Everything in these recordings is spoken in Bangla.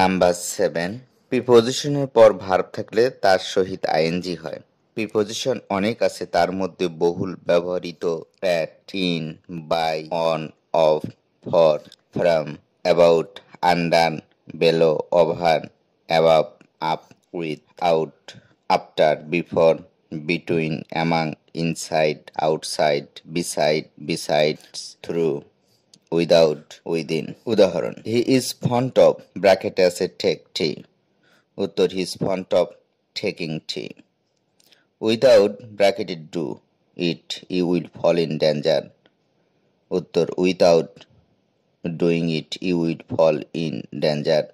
নাম্বার সেভেন প্রিপোজিশনের পর ভার্ব থাকলে তার সহিত আইএনজি হয় প্রিপোজিশন অনেক আছে তার মধ্যে বহুল ব্যবহৃত at in by on of for from about under below over above up with out after before between among inside outside beside besides through without within উদাহরণ হি ইজ ফন্ট অফ ব্র্যাকেটে আছে ঠেক ঠি উত্তর he is fond of taking tea without it do it he will fall in danger উত্তর without doing it he will fall in danger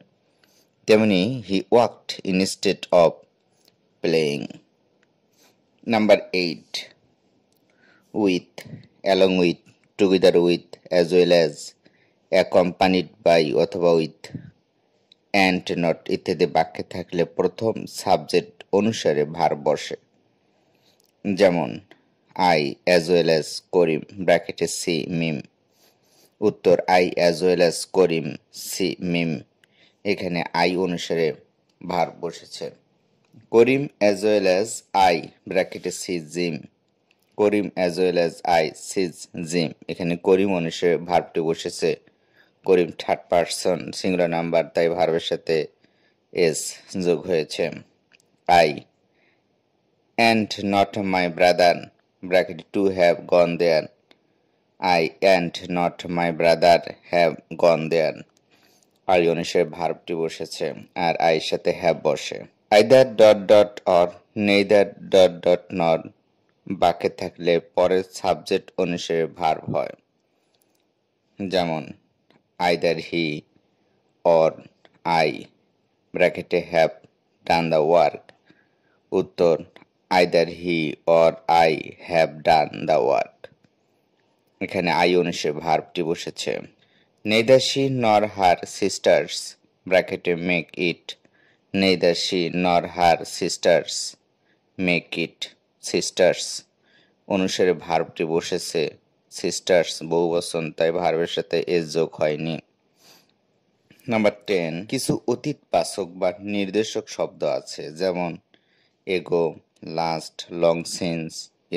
তেমনি he walked instead of playing number eight with along with together with as well as accompanied by অথবা উইথ অ্যান্ড নট ইত্যাদি বাক্যে থাকলে প্রথম সাবজেক্ট অনুসারে ভার বসে যেমন I as well as Karim ব্র্যাকেটে সি মিম উত্তর I as well as Karim swim এখানে আই অনুসারে ভার বসেছে Karim as well as I ব্র্যাকেটে swim Karim as well as I swims এখানে করিম অনুসে ভার্বটি বসেছে Karim third person singular number তাই ভার্বের সাথে এস যোগ হয়েছে I and not my brother bracket to have gone there I and not my brother have gone there I অনুসে ভার্বটি বসেছে আর আই সাথে হ্যাভ বসে I that dot dot or neither dot dot not বাক্যে থাকলে পরের সাবজেক্ট অনুসারে ভার্ব হয় যেমন আইদার হি অর আই ব্র্যাকেটে হ্যাভ ডান দ্য ওয়ার্ক উত্তর either he or I have done the work এখানে আই অনুসারে ভার্বটি বসেছে neither she nor her sisters ব্র্যাকেটে make it neither she nor her sisters make it sisters অনুসারে ভার্বটি বসেছে সিস্টার্স বহু বসন তাই ভার্বের সাথে এস যোগ হয়নি নাম্বার টেন কিছু অতীত পাচক বা নির্দেশক শব্দ আছে যেমন ago last long since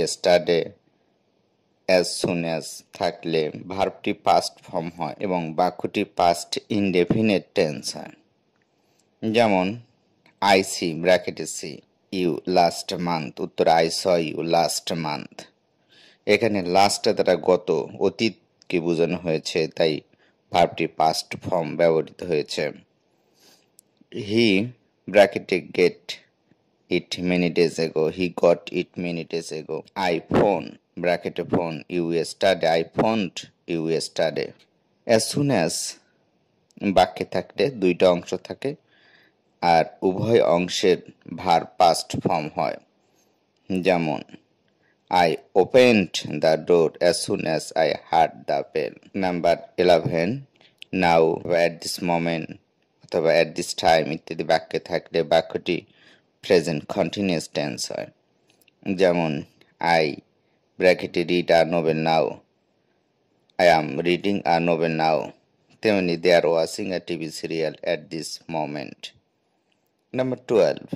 yesterday as soon as থাকলে ভার্বটি পাস্ট ফর্ম হয় এবং বাক্যটি পাস্ট ইনডেফিনেট টেন্স হয় যেমন আইসি ব্র্যাকেটে সি ইউ লাস্ট মান্থ উত্তর I saw you last month এখানে লাস্টটা তারা গত অতীতকে বোঝানো হয়েছে তাই ভাবটি পাস্ট ফর্ম ব্যবহৃত হয়েছে হি ব্র্যাকেটে get it many days ago he got it many days ago I phone ব্র্যাকেটে phone you yesterday I phone you yesterday as soon as বাক্যে থাকলে দুইটা অংশ থাকে আর উভয় অংশের ভার পাস্ট ফর্ম হয় যেমন I opened the door as soon as I heard the pen number eleven now at this moment অথবা অ্যাট দিস টাইম ইত্যাদি বাক্যে থাকলে বাক্যটি প্রেজেন্ট কন্টিনিউস টেন্স হয় যেমন আই ব্র্যাকেটে read a novel now I am reading a novel now তেমনি they are watching a TV serial at this moment number twelve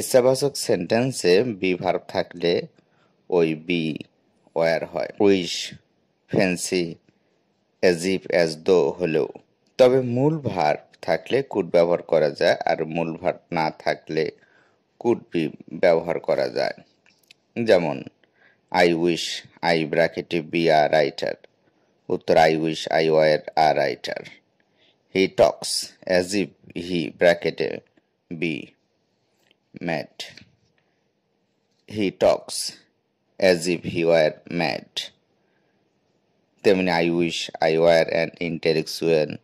ইচ্ছাবাচক সেন্টেন্সে বি ভার্ব থাকলে ওই বি ওয়ার হয় wish fancy as if as though হলেও তবে মূল ভার্ব থাকলে কুড ব্যবহার করা যায় আর মূল ভার্ব না থাকলে কুড বি ব্যবহার করা যায় যেমন আই উইশ আই ব্র্যাকেটে বি আর রাইটার উত্তর I wish I were a writer he talks as if he ব্র্যাকেটে Be Mad. He talks as if he were mad. Then I wish I were an intellectual.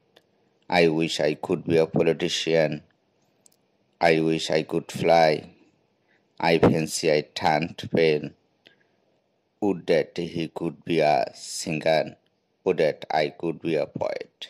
I wish I could be a politician. I wish I could fly. I fancy I can turned pain. Would that he could be a singer. Would that I could be a poet.